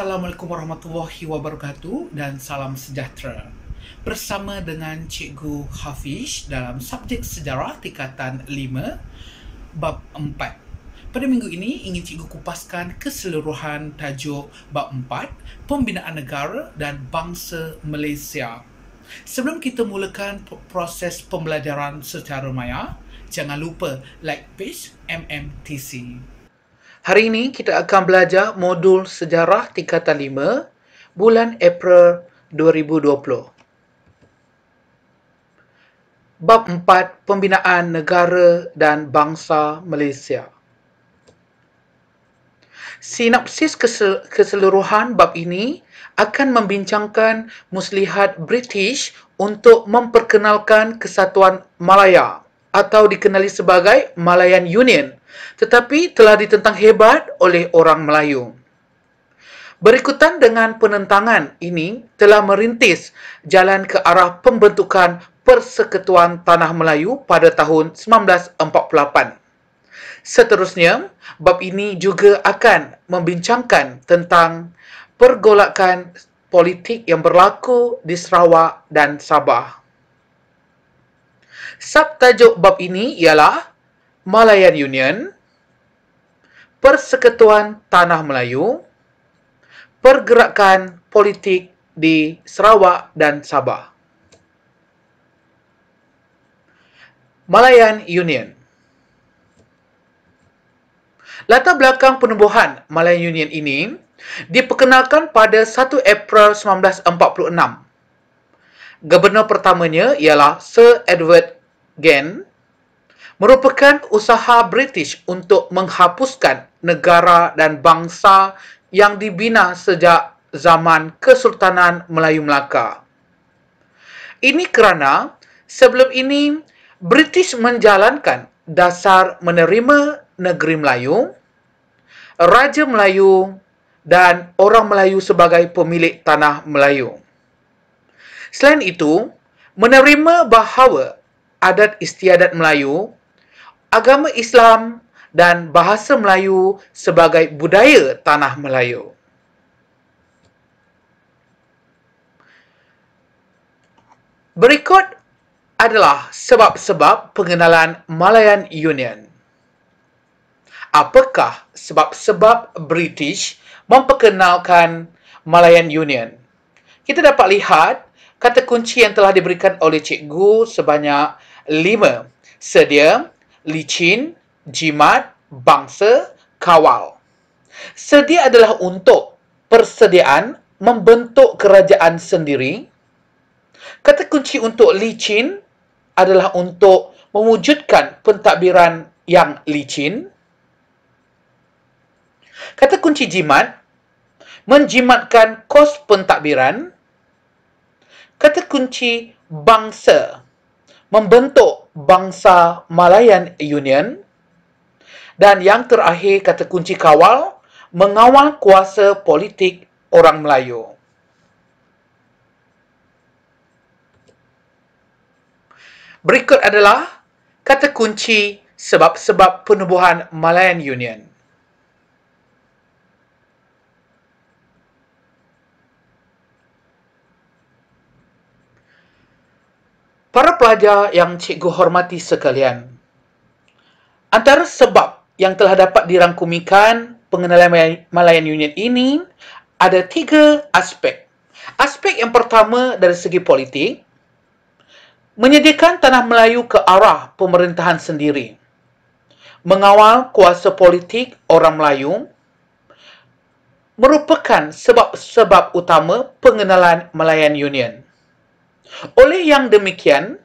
Assalamualaikum warahmatullahi wabarakatuh dan salam sejahtera. Bersama dengan Cikgu Hafiz dalam subjek sejarah tingkatan 5 bab 4. Pada minggu ini ingin cikgu kupaskan keseluruhan tajuk bab 4 Pembinaan Negara dan Bangsa Malaysia. Sebelum kita mulakan proses pembelajaran secara maya, jangan lupa like page MMTC. Hari ini kita akan belajar modul sejarah tingkatan 5 bulan April 2020. Bab 4 Pembinaan Negara dan Bangsa Malaysia. Sinopsis keseluruhan bab ini akan membincangkan muslihat British untuk memperkenalkan kesatuan Malaya atau dikenali sebagai Malayan Union tetapi telah ditentang hebat oleh orang Melayu. Berikutan dengan penentangan ini telah merintis jalan ke arah pembentukan Persekutuan Tanah Melayu pada tahun 1948. Seterusnya, bab ini juga akan membincangkan tentang pergolakan politik yang berlaku di Sarawak dan Sabah. Subtajuk bab ini ialah Malayan Union, Persekutuan Tanah Melayu, Pergerakan Politik di Sarawak dan Sabah. Malayan Union Latar belakang penubuhan Malayan Union ini diperkenalkan pada 1 April 1946. Gubernur pertamanya ialah Sir Edward Gann merupakan usaha British untuk menghapuskan negara dan bangsa yang dibina sejak zaman Kesultanan Melayu Melaka. Ini kerana sebelum ini British menjalankan dasar menerima negeri Melayu, Raja Melayu dan orang Melayu sebagai pemilik tanah Melayu. Selain itu, menerima bahawa adat istiadat Melayu agama Islam dan bahasa Melayu sebagai budaya tanah Melayu. Berikut adalah sebab-sebab pengenalan Malayan Union. Apakah sebab-sebab British memperkenalkan Malayan Union? Kita dapat lihat kata kunci yang telah diberikan oleh cikgu sebanyak lima. Sedia, licin, jimat, bangsa, kawal. Sedia adalah untuk persediaan membentuk kerajaan sendiri. Kata kunci untuk licin adalah untuk mewujudkan pentadbiran yang licin. Kata kunci jimat menjimatkan kos pentadbiran. Kata kunci bangsa membentuk Bangsa Malayan Union dan yang terakhir kata kunci kawal mengawal kuasa politik orang Melayu. Berikut adalah kata kunci sebab-sebab penubuhan Malayan Union. Para pelajar yang cikgu hormati sekalian, antara sebab yang telah dapat dirangkumikan pengenalan Malayan Union ini ada tiga aspek. Aspek yang pertama dari segi politik, menyediakan tanah Melayu ke arah pemerintahan sendiri, mengawal kuasa politik orang Melayu, merupakan sebab-sebab utama pengenalan Malayan Union. Oleh yang demikian,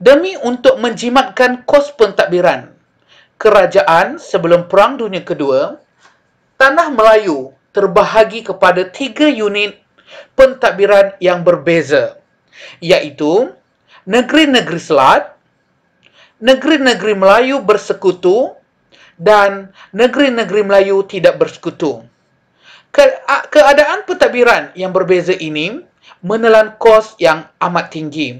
demi untuk menjimatkan kos pentadbiran, kerajaan sebelum Perang Dunia Kedua, tanah Melayu terbahagi kepada tiga unit pentadbiran yang berbeza, iaitu negeri-negeri Selat, negeri-negeri Melayu bersekutu dan negeri-negeri Melayu tidak bersekutu. Keadaan pentadbiran yang berbeza ini menelan kos yang amat tinggi.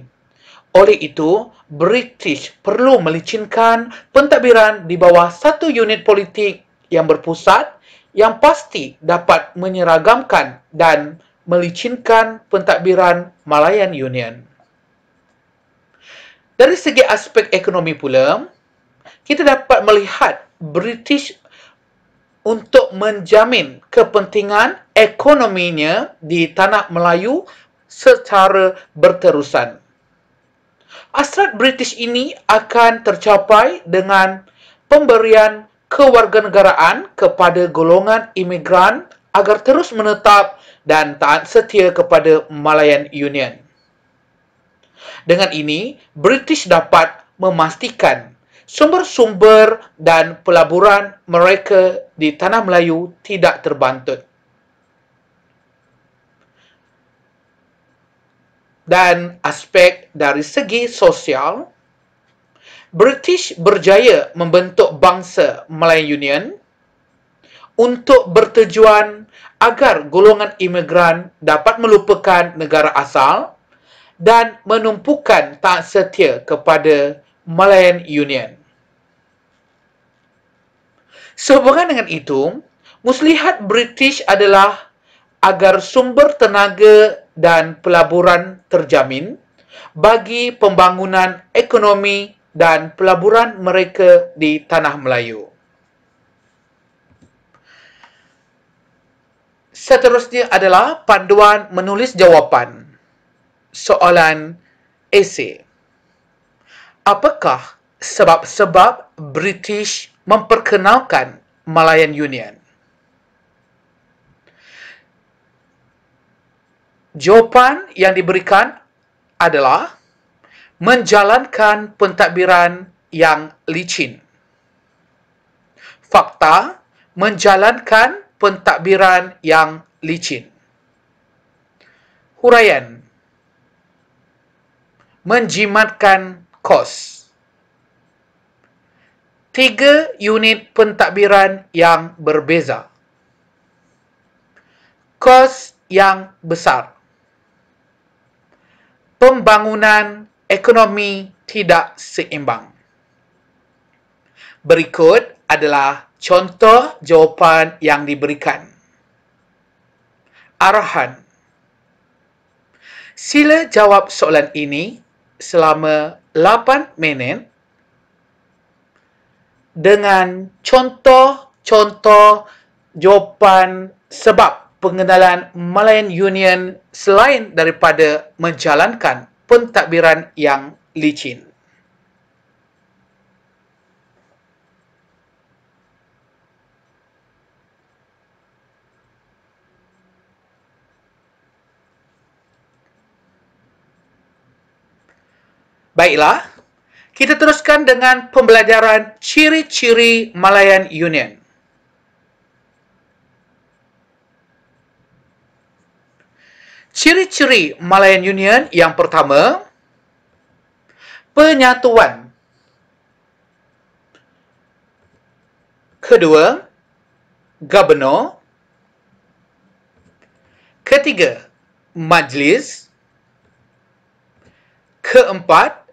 Oleh itu, British perlu melicinkan pentadbiran di bawah satu unit politik yang berpusat yang pasti dapat menyeragamkan dan melicinkan pentadbiran Malayan Union. Dari segi aspek ekonomi pula, kita dapat melihat British untuk menjamin kepentingan ekonominya di tanah Melayu secara berterusan. Asrat British ini akan tercapai dengan pemberian kewarganegaraan kepada golongan imigran agar terus menetap dan taat setia kepada Malayan Union. Dengan ini, British dapat memastikan sumber-sumber dan pelaburan mereka di tanah Melayu tidak terbantut. dan aspek dari segi sosial, British berjaya membentuk bangsa Malayan Union untuk bertujuan agar golongan imigran dapat melupakan negara asal dan menumpukan tak setia kepada Malayan Union. Sehubungan dengan itu, muslihat British adalah agar sumber tenaga dan pelaburan terjamin bagi pembangunan ekonomi dan pelaburan mereka di tanah Melayu. Seterusnya adalah panduan menulis jawapan soalan esei. Apakah sebab-sebab British memperkenalkan Malayan Union? jawapan yang diberikan adalah menjalankan pentadbiran yang licin. Fakta, menjalankan pentadbiran yang licin. Huraian, menjimatkan kos. Tiga unit pentadbiran yang berbeza. Kos yang besar pembangunan ekonomi tidak seimbang. Berikut adalah contoh jawapan yang diberikan. Arahan. Sila jawab soalan ini selama 8 minit dengan contoh-contoh jawapan sebab pengenalan Malayan Union selain daripada menjalankan pentadbiran yang licin. Baiklah, kita teruskan dengan pembelajaran ciri-ciri Malayan Union. Ciri-ciri Malayan Union yang pertama, penyatuan. Kedua, gubernur. Ketiga, majlis. Keempat,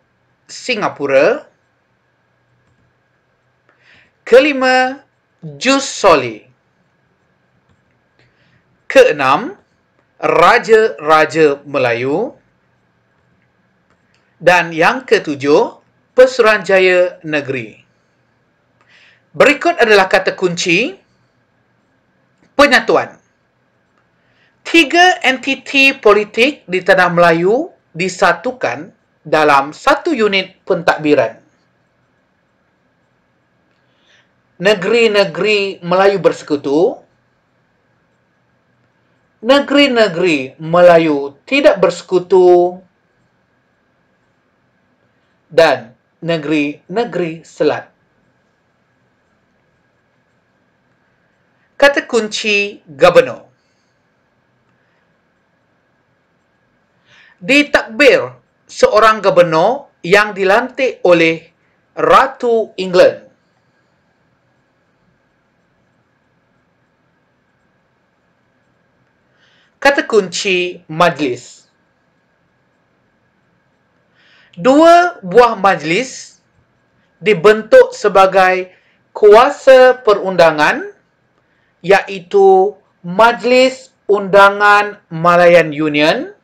Singapura. Kelima, jus soli. Keenam, raja-raja Melayu. Dan yang ketujuh, Jaya Negeri. Berikut adalah kata kunci penyatuan. Tiga entiti politik di tanah Melayu disatukan dalam satu unit pentadbiran. Negeri-negeri Melayu bersekutu negeri-negeri Melayu tidak bersekutu dan negeri-negeri Selat. Kata kunci gubernur. Ditakbir seorang gubernur yang dilantik oleh Ratu England. kata kunci majlis. Dua buah majlis dibentuk sebagai kuasa perundangan iaitu Majlis Undangan Malayan Union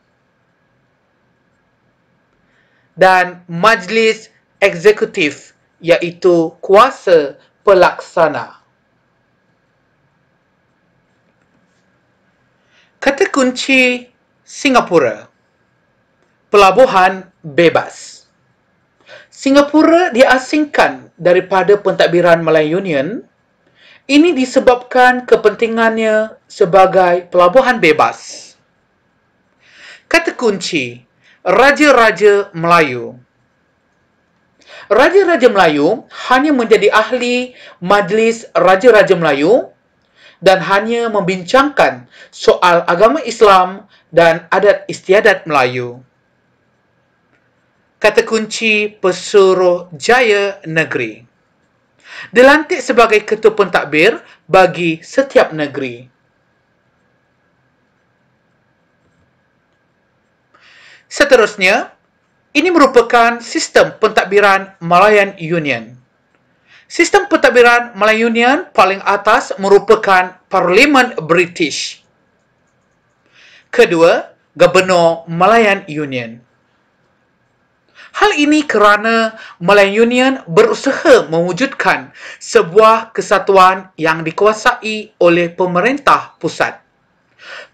dan Majlis Eksekutif iaitu kuasa pelaksana. Kata kunci Singapura. Pelabuhan bebas. Singapura diasingkan daripada pentadbiran Malay Union. Ini disebabkan kepentingannya sebagai pelabuhan bebas. Kata kunci Raja-raja Melayu. Raja-raja Melayu hanya menjadi ahli Majlis Raja-raja Melayu dan hanya membincangkan soal agama Islam dan adat istiadat Melayu. Kata kunci pesuruh jaya negeri. Dilantik sebagai ketua pentadbir bagi setiap negeri. Seterusnya, ini merupakan sistem pentadbiran Malayan Union. Sistem pentadbiran Malay Union paling atas merupakan Parlimen British. Kedua, Gubernur Malayan Union. Hal ini kerana Malay Union berusaha mewujudkan sebuah kesatuan yang dikuasai oleh pemerintah pusat.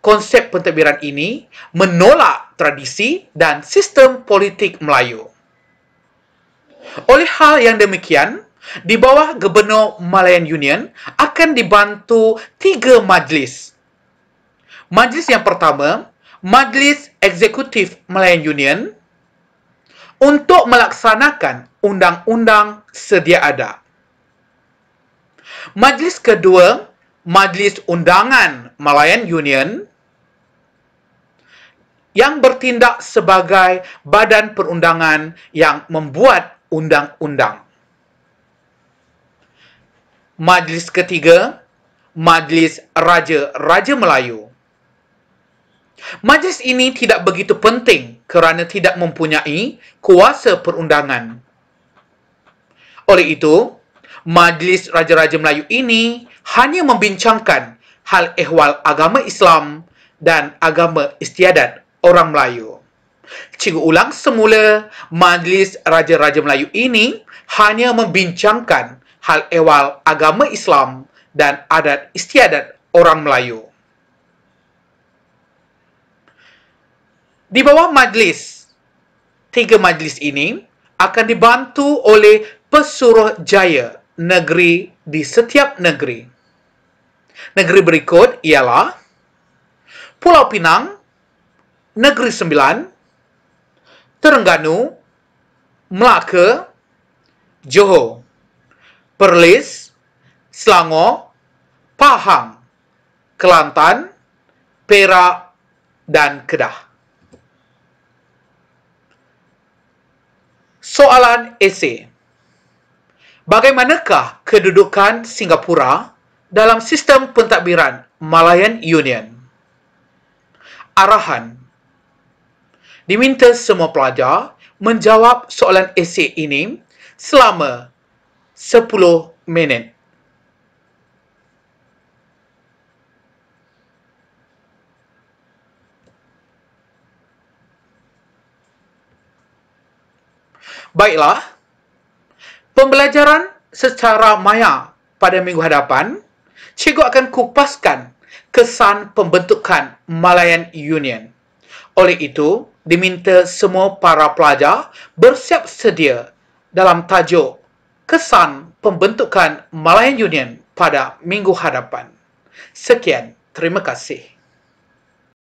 Konsep pentadbiran ini menolak tradisi dan sistem politik Melayu. Oleh hal yang demikian, di bawah Gubernur Malayan Union akan dibantu tiga majlis. Majlis yang pertama, Majlis Eksekutif Malayan Union untuk melaksanakan undang-undang sedia ada. Majlis kedua, Majlis Undangan Malayan Union yang bertindak sebagai badan perundangan yang membuat undang-undang. Majlis ketiga, Majlis Raja-Raja Melayu. Majlis ini tidak begitu penting kerana tidak mempunyai kuasa perundangan. Oleh itu, Majlis Raja-Raja Melayu ini hanya membincangkan hal ehwal agama Islam dan agama istiadat orang Melayu. Cikgu ulang semula, Majlis Raja-Raja Melayu ini hanya membincangkan hal ewal agama Islam dan adat istiadat orang Melayu. Di bawah majlis, tiga majlis ini akan dibantu oleh pesuruh jaya negeri di setiap negeri. Negeri berikut ialah Pulau Pinang, Negeri Sembilan, Terengganu, Melaka, Johor. Perlis, Selangor, Pahang, Kelantan, Perak, dan Kedah. Soalan esei. Bagaimanakah kedudukan Singapura dalam sistem pentadbiran Malayan Union? Arahan. Diminta semua pelajar menjawab soalan esei ini selama Sepuluh minit. Baiklah, pembelajaran secara maya pada minggu hadapan, cikgu akan kupaskan kesan pembentukan Malayan Union. Oleh itu, diminta semua para pelajar bersiap sedia dalam tajuk kesan pembentukan Malayan Union pada minggu hadapan. Sekian, terima kasih.